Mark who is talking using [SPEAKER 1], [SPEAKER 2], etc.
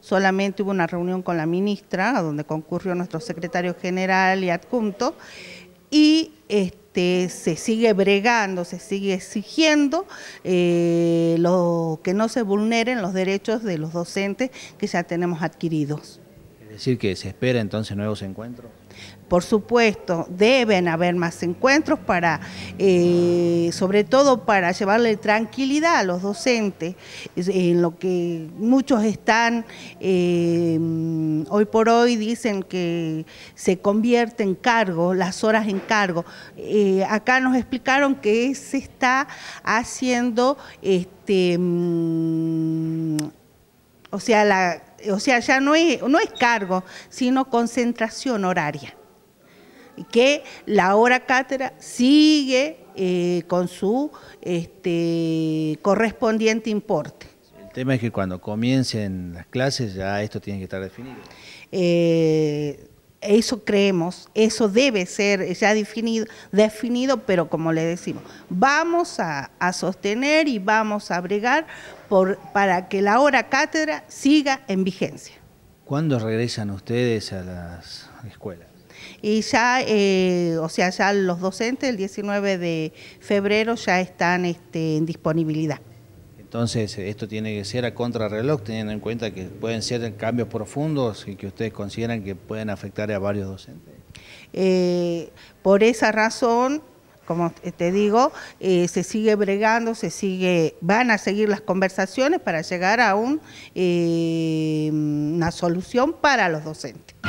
[SPEAKER 1] solamente hubo una reunión con la ministra, a donde concurrió nuestro secretario general y adjunto, y este, se sigue bregando, se sigue exigiendo eh, que no se vulneren los derechos de los docentes que ya tenemos adquiridos.
[SPEAKER 2] Es decir, que se espera entonces nuevos encuentros.
[SPEAKER 1] Por supuesto, deben haber más encuentros para, eh, sobre todo para llevarle tranquilidad a los docentes, en lo que muchos están, eh, hoy por hoy dicen que se convierte en cargo, las horas en cargo. Eh, acá nos explicaron que se está haciendo este, mm, o sea, o sea ya no es, cargo, sino concentración horaria. Que la hora cátedra sigue eh, con su este, correspondiente importe.
[SPEAKER 2] El tema es que cuando comiencen las clases ya esto tiene que estar definido.
[SPEAKER 1] Eh, eso creemos, eso debe ser ya definido, definido pero como le decimos, vamos a, a sostener y vamos a bregar para que la hora cátedra siga en
[SPEAKER 2] vigencia. ¿Cuándo regresan ustedes a las escuelas?
[SPEAKER 1] Y ya, eh, o sea, ya los docentes el 19 de febrero ya están este, en disponibilidad.
[SPEAKER 2] Entonces, esto tiene que ser a contrarreloj, teniendo en cuenta que pueden ser cambios profundos y que ustedes consideran que pueden afectar a varios docentes.
[SPEAKER 1] Eh, por esa razón, como te digo, eh, se sigue bregando, se sigue, van a seguir las conversaciones para llegar a un, eh, una solución para los docentes.